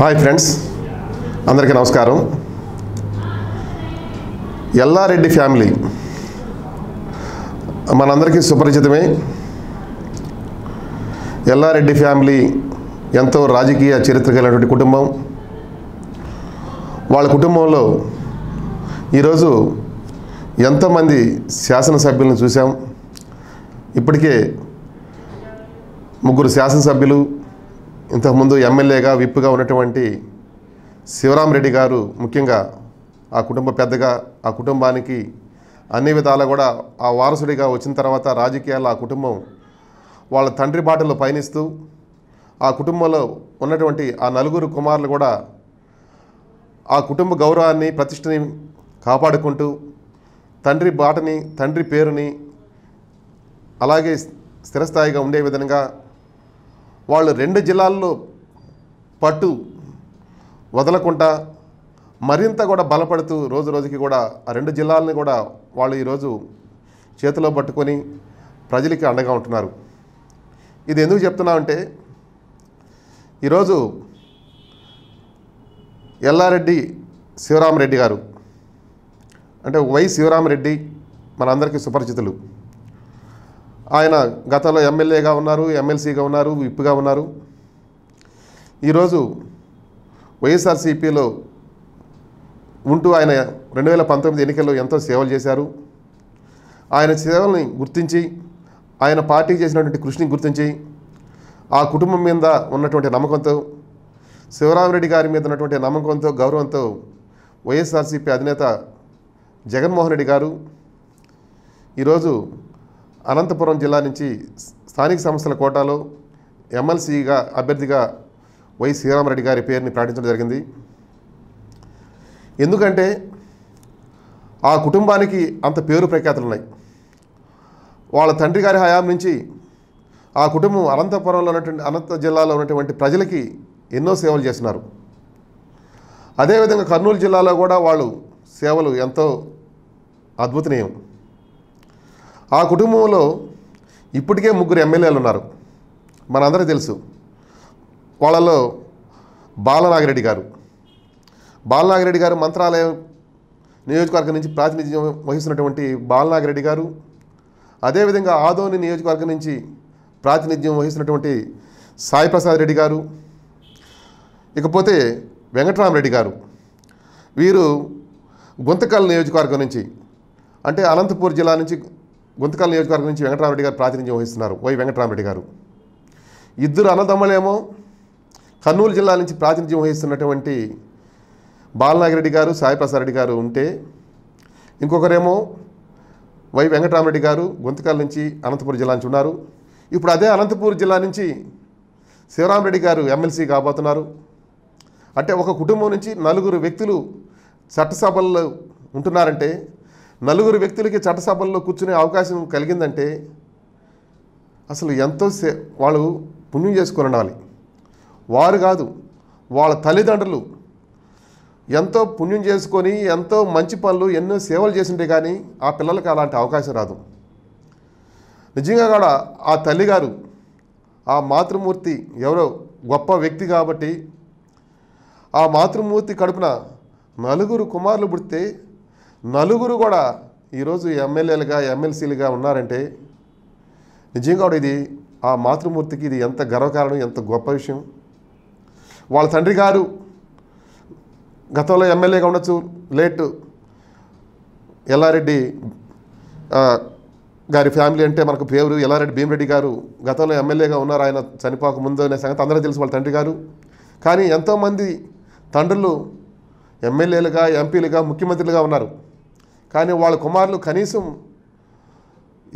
hi friends అందరికీ నమస్కారం Yellareddy family మనందరికీ సుపరిచితమే ఎల్లారెడ్డి ఫ్యామిలీ ఎంతో రాజకీయ చరిత్ర కలిగినటువంటి కుటుంబం వాళ్ళ కుటుంబంలో ఈరోజు ఎంతోమంది శాసనసభ్యులను చూసాం ఇప్పటికే ముగ్గురు శాసనసభ్యులు ఇంతకుముందు ఎమ్మెల్యేగా విప్పుగా ఉన్నటువంటి శివరామరెడ్డి గారు ముఖ్యంగా ఆ కుటుంబ పెద్దగా ఆ కుటుంబానికి అన్ని విధాలా కూడా ఆ వారసుడిగా వచ్చిన తర్వాత రాజకీయాలు ఆ కుటుంబం వాళ్ళ తండ్రి బాటలు పయనిస్తూ ఆ కుటుంబంలో ఉన్నటువంటి ఆ నలుగురు కుమారులు కూడా ఆ కుటుంబ గౌరవాన్ని ప్రతిష్టని కాపాడుకుంటూ తండ్రి బాటని తండ్రి పేరుని అలాగే స్థిరస్థాయిగా ఉండే విధంగా వాళ్ళు రెండు జిల్లాల్లో పట్టు వదలకుండా మరింత కూడా బలపడుతూ రోజు రోజుకి కూడా ఆ రెండు జిల్లాలని కూడా వాళ్ళు ఈరోజు చేతిలో పట్టుకొని ప్రజలకి అండగా ఉంటున్నారు ఇది ఎందుకు చెప్తున్నామంటే ఈరోజు ఎల్లారెడ్డి శివరామరెడ్డి గారు అంటే వై శివరామరెడ్డి మనందరికీ సుపరిచితులు ఆయన గతంలో ఎమ్మెల్యేగా ఉన్నారు ఎమ్మెల్సీగా ఉన్నారు విప్గా ఉన్నారు ఈరోజు వైఎస్ఆర్సీపీలో ఉంటూ ఆయన రెండు వేల పంతొమ్మిది ఎన్నికల్లో ఎంతో సేవలు చేశారు ఆయన సేవల్ని గుర్తించి ఆయన పార్టీకి చేసినటువంటి కృషిని గుర్తించి ఆ కుటుంబం మీద ఉన్నటువంటి నమ్మకంతో శివరామరెడ్డి గారి మీద ఉన్నటువంటి నమ్మకంతో గౌరవంతో వైఎస్ఆర్సీపీ అధినేత జగన్మోహన్ రెడ్డి గారు ఈరోజు అనంతపురం జిల్లా నుంచి స్థానిక సంస్థల కోటాలో ఎమ్మెల్సీగా అభ్యర్థిగా వై శ్రీరామరెడ్డి గారి పేరుని ప్రకటించడం జరిగింది ఎందుకంటే ఆ కుటుంబానికి అంత పేరు ప్రఖ్యాతులు ఉన్నాయి వాళ్ళ తండ్రి గారి హయాం నుంచి ఆ కుటుంబం అనంతపురంలో ఉన్నటువంటి అనంత జిల్లాలో ఉన్నటువంటి ప్రజలకి ఎన్నో సేవలు చేస్తున్నారు అదేవిధంగా కర్నూలు జిల్లాలో కూడా వాళ్ళు సేవలు ఎంతో అద్భుతనీయం ఆ కుటుంబంలో ఇప్పటికే ముగ్గురు ఎమ్మెల్యేలు ఉన్నారు మనందరికీ తెలుసు వాళ్ళలో బాలనాగిరెడ్డి గారు బాలనాగిరెడ్డి గారు మంత్రాలయం నియోజకవర్గం నుంచి ప్రాతినిధ్యం వహిస్తున్నటువంటి బాలనాగిరెడ్డి గారు అదేవిధంగా ఆదోని నియోజకవర్గం నుంచి ప్రాతినిధ్యం వహిస్తున్నటువంటి సాయి ప్రసాద్ రెడ్డి గారు ఇకపోతే వెంకటరామరెడ్డి గారు వీరు గుంతకల్ నియోజకవర్గం నుంచి అంటే అనంతపూర్ జిల్లా నుంచి గుంతకల్ నియోజకవర్గం నుంచి వెంకటరామరెడ్డి గారు ప్రాతినిధ్యం వహిస్తున్నారు వై వెంకటరామరెడ్డి గారు ఇద్దరు అన్నదమ్ములేమో కర్నూలు జిల్లా నుంచి ప్రాతినిధ్యం వహిస్తున్నటువంటి బాలనాగిరెడ్డి గారు సాయిప్రసాద్ రెడ్డి గారు ఉంటే ఇంకొకరేమో వై వెంకటరామరెడ్డి గారు గుంతకల్ నుంచి అనంతపురం జిల్లా నుంచి ఉన్నారు ఇప్పుడు అదే అనంతపురం జిల్లా నుంచి శివరామరెడ్డి గారు ఎమ్మెల్సీ కాబోతున్నారు అంటే ఒక కుటుంబం నుంచి నలుగురు వ్యక్తులు చట్టసభల్లో ఉంటున్నారంటే నలుగురు వ్యక్తులకి చట్టసభల్లో కూర్చునే అవకాశం కలిగిందంటే అసలు ఎంతో వాళ్ళు పుణ్యం చేసుకుని ఉండాలి వారు కాదు వాళ్ళ తల్లిదండ్రులు ఎంతో పుణ్యం చేసుకొని ఎంతో మంచి పనులు ఎన్నో సేవలు చేసింటే కానీ ఆ పిల్లలకు అలాంటి అవకాశం రాదు నిజంగా కూడా ఆ తల్లిగారు ఆ మాతృమూర్తి ఎవరో గొప్ప వ్యక్తి కాబట్టి ఆ మాతృమూర్తి కడుపున నలుగురు కుమారులు పుడితే నలుగురు కూడా ఈరోజు ఎమ్మెల్యేలుగా ఎమ్మెల్సీలుగా ఉన్నారంటే నిజంగా ఇది ఆ మాతృమూర్తికి ఇది ఎంత గర్వకారణం ఎంత గొప్ప విషయం వాళ్ళ తండ్రి గారు గతంలో ఎమ్మెల్యేగా ఉండొచ్చు లేటు ఎల్లారెడ్డి గారి ఫ్యామిలీ అంటే మనకు పేరు ఎల్లారెడ్డి భీమిరెడ్డి గారు గతంలో ఎమ్మెల్యేగా ఉన్నారు ఆయన చనిపోక ముందు అనే సంగతి అందరూ తెలుసు వాళ్ళ తండ్రి గారు కానీ ఎంతోమంది తండ్రులు ఎమ్మెల్యేలుగా ఎంపీలుగా ముఖ్యమంత్రులుగా ఉన్నారు కానీ వాళ్ళ కుమారులు కనీసం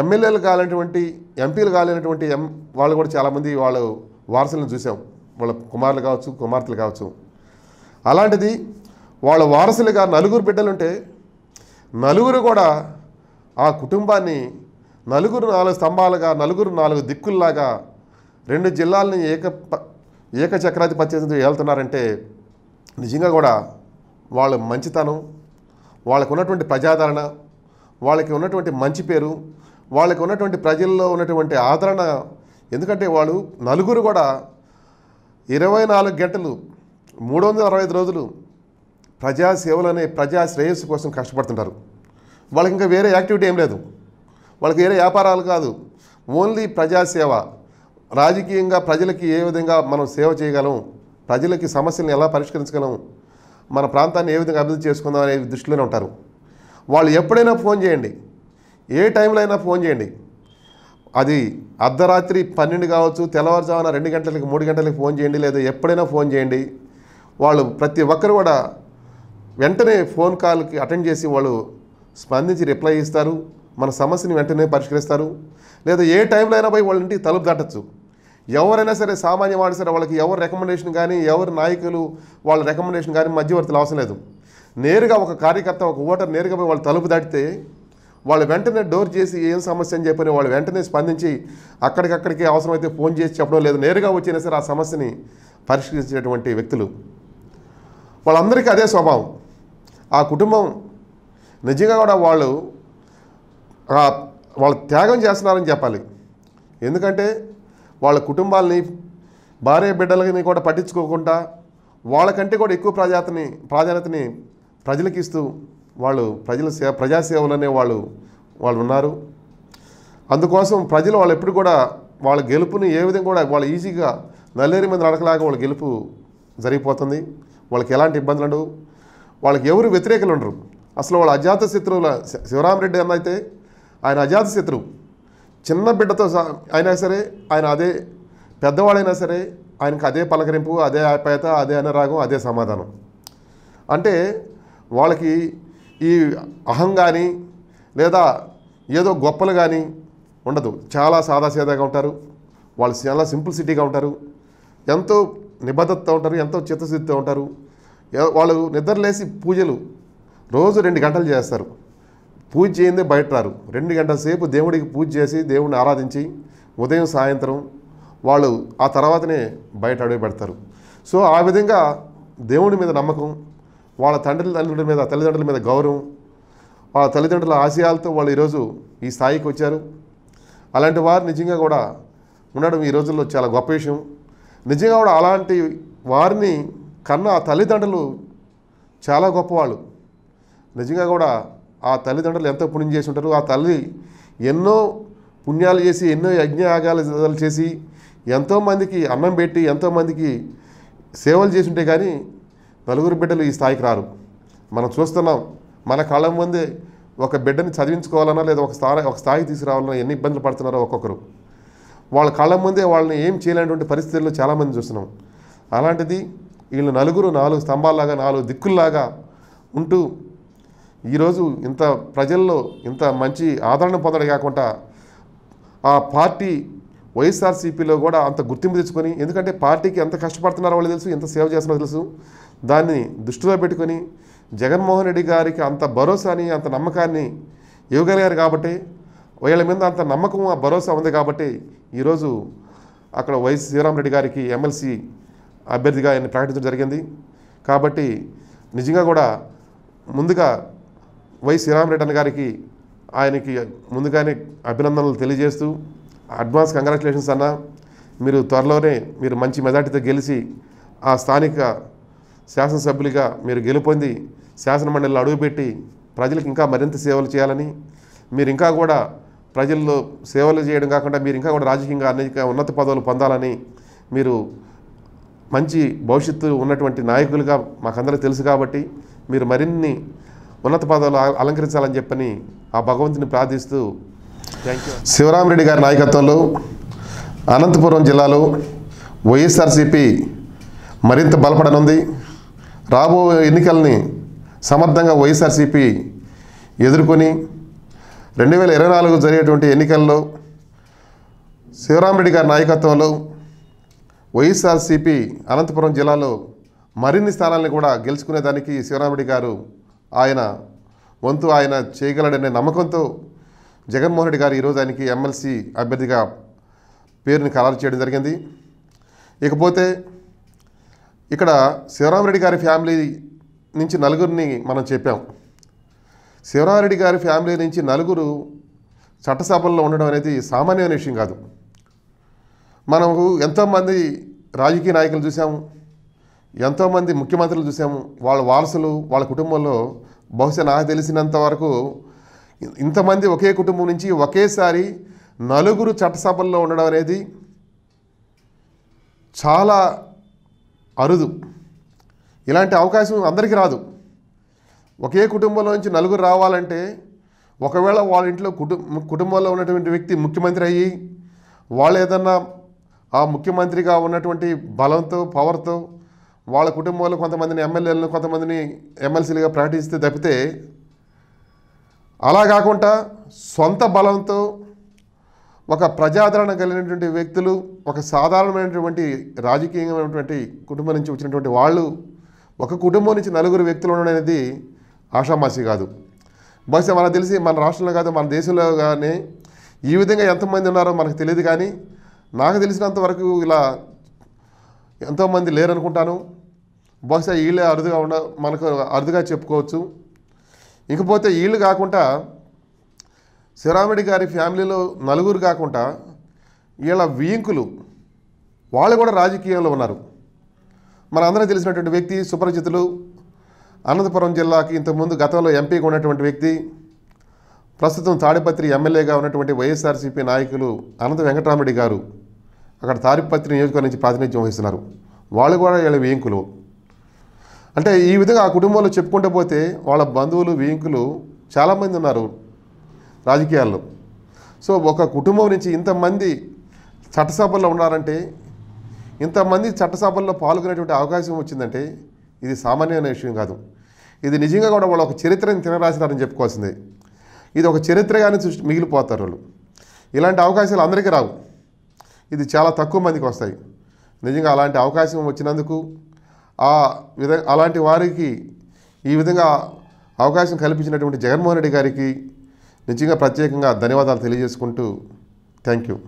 ఎమ్మెల్యేలు కాలేనటువంటి ఎంపీలు కాలేనటువంటి ఎం వాళ్ళు కూడా చాలామంది వాళ్ళు వారసులను చూసాం వాళ్ళ కుమారులు కావచ్చు కుమార్తెలు కావచ్చు అలాంటిది వాళ్ళ వారసులుగా నలుగురు బిడ్డలుంటే నలుగురు కూడా ఆ కుటుంబాన్ని నలుగురు నాలుగు స్తంభాలుగా నలుగురు నాలుగు దిక్కుల్లాగా రెండు జిల్లాలని ఏక ఏకచక్రాధిపత్యంతో వెళ్తున్నారంటే నిజంగా కూడా వాళ్ళ మంచితనం వాళ్ళకు ఉన్నటువంటి ప్రజాదరణ వాళ్ళకి ఉన్నటువంటి మంచి పేరు వాళ్ళకి ఉన్నటువంటి ప్రజల్లో ఉన్నటువంటి ఆదరణ ఎందుకంటే వాళ్ళు నలుగురు కూడా ఇరవై నాలుగు గంటలు మూడు వందల అరవై ఐదు రోజులు ప్రజాసేవలు అనే ప్రజా శ్రేయస్సు కోసం కష్టపడుతుంటారు వాళ్ళకి ఇంకా వేరే యాక్టివిటీ ఏం లేదు వాళ్ళకి వేరే వ్యాపారాలు కాదు ఓన్లీ ప్రజాసేవ రాజకీయంగా ప్రజలకి ఏ విధంగా మనం సేవ చేయగలం ప్రజలకి సమస్యలను ఎలా పరిష్కరించగలం మన ప్రాంతాన్ని ఏ విధంగా అభివృద్ధి చేసుకుందాం అనే దృష్టిలోనే ఉంటారు వాళ్ళు ఎప్పుడైనా ఫోన్ చేయండి ఏ టైంలో అయినా ఫోన్ చేయండి అది అర్ధరాత్రి పన్నెండు కావచ్చు తెల్లవారుజామున రెండు గంటలకి మూడు గంటలకి ఫోన్ చేయండి లేదా ఎప్పుడైనా ఫోన్ చేయండి వాళ్ళు ప్రతి ఒక్కరు కూడా వెంటనే ఫోన్ కాల్కి అటెండ్ చేసి వాళ్ళు స్పందించి రిప్లై ఇస్తారు మన సమస్యని వెంటనే పరిష్కరిస్తారు లేదా ఏ టైంలో అయినా పోయి వాళ్ళ ఇంటికి తలుపు దాటచ్చు ఎవరైనా సరే సామాన్యవాడు సరే వాళ్ళకి ఎవరు రికమెండేషన్ కానీ ఎవరు నాయకులు వాళ్ళ రికమెండేషన్ కానీ మధ్యవర్తులు అవసరం లేదు నేరుగా ఒక కార్యకర్త ఒక ఓటర్ నేరుగా పోయి వాళ్ళు తలుపు దాటితే వాళ్ళు వెంటనే డోర్ చేసి ఏం సమస్య అని చెప్పని వాళ్ళు వెంటనే స్పందించి అక్కడికక్కడికి అవసరమైతే ఫోన్ చేసి చెప్పడం లేదు నేరుగా వచ్చినా సరే ఆ సమస్యని పరిష్కరించేటువంటి వ్యక్తులు వాళ్ళందరికీ అదే స్వభావం ఆ కుటుంబం నిజంగా కూడా వాళ్ళు వాళ్ళు త్యాగం చేస్తున్నారని చెప్పాలి ఎందుకంటే వాళ్ళ కుటుంబాలని భార్య బిడ్డలని కూడా పట్టించుకోకుండా వాళ్ళకంటే కూడా ఎక్కువ ప్రజాతని ప్రాధాన్యతని ప్రజలకు ఇస్తూ వాళ్ళు ప్రజల సేవ ప్రజాసేవలనే వాళ్ళు వాళ్ళు ఉన్నారు అందుకోసం ప్రజలు వాళ్ళు ఎప్పుడు కూడా వాళ్ళ గెలుపుని ఏ విధంగా కూడా వాళ్ళు ఈజీగా నల్లేరి మంది నడకలాగా వాళ్ళ గెలుపు జరిగిపోతుంది వాళ్ళకి ఎలాంటి ఇబ్బందులు ఉండవు వాళ్ళకి ఎవరు వ్యతిరేకులు ఉండరు అసలు వాళ్ళ అజాత శత్రువుల శివరామరెడ్డి అన్న అయితే ఆయన అజాత శత్రువు చిన్న బిడ్డతో అయినా సరే ఆయన అదే పెద్దవాడైనా సరే ఆయనకు అదే పలకరింపు అదే ఆప్యాయత అదే అనురాగం అదే సమాధానం అంటే వాళ్ళకి ఈ అహం కానీ లేదా ఏదో గొప్పలు కానీ ఉండదు చాలా సాదాసీదాగా ఉంటారు వాళ్ళు చాలా సింపుల్ సిటీగా ఉంటారు ఎంతో నిబద్ధతతో ఉంటారు ఎంతో చిత్తశుద్ధితో ఉంటారు వాళ్ళు నిద్రలేసి పూజలు రోజు రెండు గంటలు చేస్తారు పూజ చేయిందే బయట రారు రెండు గంటల సేపు దేవుడికి పూజ చేసి దేవుడిని ఆరాధించి ఉదయం సాయంత్రం వాళ్ళు ఆ తర్వాతనే బయట అడుగు పెడతారు సో ఆ విధంగా దేవుడి మీద నమ్మకం వాళ్ళ తండ్రి తల్లిదండ్రుల మీద తల్లిదండ్రుల మీద గౌరవం వాళ్ళ తల్లిదండ్రుల ఆశయాలతో వాళ్ళు ఈరోజు ఈ స్థాయికి వచ్చారు అలాంటి వారు నిజంగా కూడా ఉండడం ఈ రోజుల్లో చాలా గొప్ప విషయం నిజంగా కూడా అలాంటి వారిని కన్నా తల్లిదండ్రులు చాలా గొప్పవాళ్ళు నిజంగా కూడా ఆ తల్లిదండ్రులు ఎంత పుణ్యం చేసి ఉంటారు ఆ తల్లి ఎన్నో పుణ్యాలు చేసి ఎన్నో యజ్ఞయాగాలు చేసి ఎంతోమందికి అన్నం పెట్టి ఎంతోమందికి సేవలు చేసి ఉంటే కానీ నలుగురు బిడ్డలు ఈ స్థాయికి రారు మనం చూస్తున్నాం మన కాలం ముందే ఒక బిడ్డని చదివించుకోవాలన్నా లేదా ఒక స్థాయి ఒక స్థాయి తీసుకురావాలన్నా ఎన్ని ఇబ్బందులు పడుతున్నారో ఒక్కొక్కరు వాళ్ళ కాళ్ళ ముందే వాళ్ళని ఏం చేయలేనటువంటి పరిస్థితుల్లో చాలామంది చూస్తున్నాం అలాంటిది వీళ్ళు నలుగురు నాలుగు స్తంభాల్లాగా నాలుగు దిక్కుల్లాగా ఉంటూ ఈరోజు ఇంత ప్రజల్లో ఇంత మంచి ఆదరణ పొందడం కాకుండా ఆ పార్టీ వైఎస్ఆర్సీపీలో కూడా అంత గుర్తింపు తెచ్చుకొని ఎందుకంటే పార్టీకి ఎంత కష్టపడుతున్నారో వాళ్ళు తెలుసు ఎంత సేవ చేస్తున్నారో తెలుసు దాన్ని దృష్టిలో పెట్టుకొని జగన్మోహన్ రెడ్డి గారికి అంత భరోసాని అంత నమ్మకాన్ని ఇవ్వగలిగారు కాబట్టి వీళ్ళ మీద అంత నమ్మకం ఆ భరోసా ఉంది కాబట్టి ఈరోజు అక్కడ వైఎస్ శ్రీరామరెడ్డి గారికి ఎమ్మెల్సీ అభ్యర్థిగా ఆయన ప్రకటించడం జరిగింది కాబట్టి నిజంగా కూడా ముందుగా వై శ్రీరామరెడ్డి గారికి ఆయనకి ముందుగానే అభినందనలు తెలియజేస్తూ అడ్వాన్స్ కంగ్రాచులేషన్స్ అన్న మీరు త్వరలోనే మీరు మంచి మెజార్టీతో గెలిచి ఆ స్థానిక శాసనసభ్యులుగా మీరు గెలుపొంది శాసనమండలిలో అడుగుపెట్టి ప్రజలకు ఇంకా మరింత సేవలు చేయాలని మీరు ఇంకా కూడా ప్రజల్లో సేవలు చేయడం కాకుండా మీరు ఇంకా కూడా రాజకీయంగా అనేక ఉన్నత పదవులు పొందాలని మీరు మంచి భవిష్యత్తు ఉన్నటువంటి నాయకులుగా మాకందరూ తెలుసు కాబట్టి మీరు మరిన్ని ఉన్నత పదవులు అలంకరించాలని చెప్పని ఆ భగవంతుని ప్రార్థిస్తూ శివరామరెడ్డి గారి నాయకత్వంలో అనంతపురం జిల్లాలో వైఎస్ఆర్సీపీ మరింత బలపడనుంది రాబో ఎన్నికల్ని సమర్థంగా వైఎస్ఆర్సీపీ ఎదుర్కొని రెండు వేల ఇరవై నాలుగు జరిగేటువంటి ఎన్నికల్లో శివరామరెడ్డి గారి నాయకత్వంలో వైఎస్ఆర్సీపీ అనంతపురం జిల్లాలో మరిన్ని స్థానాలను కూడా గెలుచుకునేదానికి శివరామరెడ్డి గారు ఆయన వంతు ఆయన చేయగలడనే నమ్మకంతో జగన్మోహన్ రెడ్డి గారు ఈరోజు ఆయనకి ఎమ్మెల్సీ అభ్యర్థిగా పేరుని ఖరారు చేయడం జరిగింది ఇకపోతే ఇక్కడ శివరామరెడ్డి గారి ఫ్యామిలీ నుంచి నలుగురిని మనం చెప్పాం శివరామరెడ్డి గారి ఫ్యామిలీ నుంచి నలుగురు చట్టసభల్లో ఉండడం అనేది సామాన్యమైన విషయం కాదు మనకు ఎంతోమంది రాజకీయ నాయకులు చూసాము ఎంతోమంది ముఖ్యమంత్రులు చూసాము వాళ్ళ వారసులు వాళ్ళ కుటుంబంలో బహుశా నాకు తెలిసినంత వరకు ఇంతమంది ఒకే కుటుంబం నుంచి ఒకేసారి నలుగురు చట్టసభల్లో ఉండడం అనేది చాలా అరుదు ఇలాంటి అవకాశం అందరికీ రాదు ఒకే కుటుంబంలో నుంచి నలుగురు రావాలంటే ఒకవేళ వాళ్ళ ఇంట్లో కుటుం కుటుంబంలో ఉన్నటువంటి వ్యక్తి ముఖ్యమంత్రి అయ్యి వాళ్ళు ఏదన్నా ఆ ముఖ్యమంత్రిగా ఉన్నటువంటి బలంతో పవర్తో వాళ్ళ కుటుంబంలో కొంతమందిని ఎమ్మెల్యేలను కొంతమందిని ఎమ్మెల్సీలుగా ప్రకటిస్తే తప్పితే అలా కాకుండా సొంత బలంతో ఒక ప్రజాదరణ కలిగినటువంటి వ్యక్తులు ఒక సాధారణమైనటువంటి రాజకీయమైనటువంటి కుటుంబం నుంచి వచ్చినటువంటి వాళ్ళు ఒక కుటుంబం నుంచి నలుగురు వ్యక్తులు ఉండడం అనేది ఆషామాసి కాదు బహుశా మనకు తెలిసి మన రాష్ట్రంలో కాదు మన దేశంలో కానీ ఈ విధంగా ఎంతమంది ఉన్నారో మనకు తెలియదు కానీ నాకు తెలిసినంతవరకు ఇలా ఎంతోమంది లేరనుకుంటాను బహుశా వీళ్ళే అరుదుగా ఉండ మనకు అరుదుగా చెప్పుకోవచ్చు ఇకపోతే వీళ్ళు కాకుండా శివరామిడి గారి ఫ్యామిలీలో నలుగురు కాకుండా వీళ్ళ వీంకులు వాళ్ళు కూడా రాజకీయంలో ఉన్నారు మనందరం తెలిసినటువంటి వ్యక్తి సుపరిచితులు అనంతపురం జిల్లాకి ఇంతకుముందు గతంలో ఎంపీగా ఉన్నటువంటి వ్యక్తి ప్రస్తుతం తాడిపత్రి ఎమ్మెల్యేగా ఉన్నటువంటి వైఎస్ఆర్సీపీ నాయకులు అనంత వెంకటరామరెడ్డి గారు అక్కడ తాడిపత్రి నియోజకవర్గం నుంచి ప్రాతినిధ్యం వహిస్తున్నారు వాళ్ళు కూడా వీళ్ళ వేంకులు అంటే ఈ విధంగా ఆ కుటుంబంలో చెప్పుకుంటూ పోతే వాళ్ళ బంధువులు వీంకులు చాలామంది ఉన్నారు రాజకీయాల్లో సో ఒక కుటుంబం నుంచి ఇంతమంది చట్టసభల్లో ఉన్నారంటే ఇంతమంది చట్టసభల్లో పాల్గొనేటువంటి అవకాశం వచ్చిందంటే ఇది సామాన్యమైన విషయం కాదు ఇది నిజంగా కూడా వాళ్ళు ఒక చరిత్రని తినరాసినారని చెప్పుకోవాల్సిందే ఇది ఒక చరిత్రగానే సృష్టి మిగిలిపోతారు వాళ్ళు ఇలాంటి అవకాశాలు అందరికీ రావు ఇది చాలా తక్కువ మందికి వస్తాయి నిజంగా అలాంటి అవకాశం వచ్చినందుకు ఆ విధ అలాంటి వారికి ఈ విధంగా అవకాశం కల్పించినటువంటి జగన్మోహన్ రెడ్డి గారికి నిజంగా ప్రత్యేకంగా ధన్యవాదాలు తెలియజేసుకుంటూ థ్యాంక్ యూ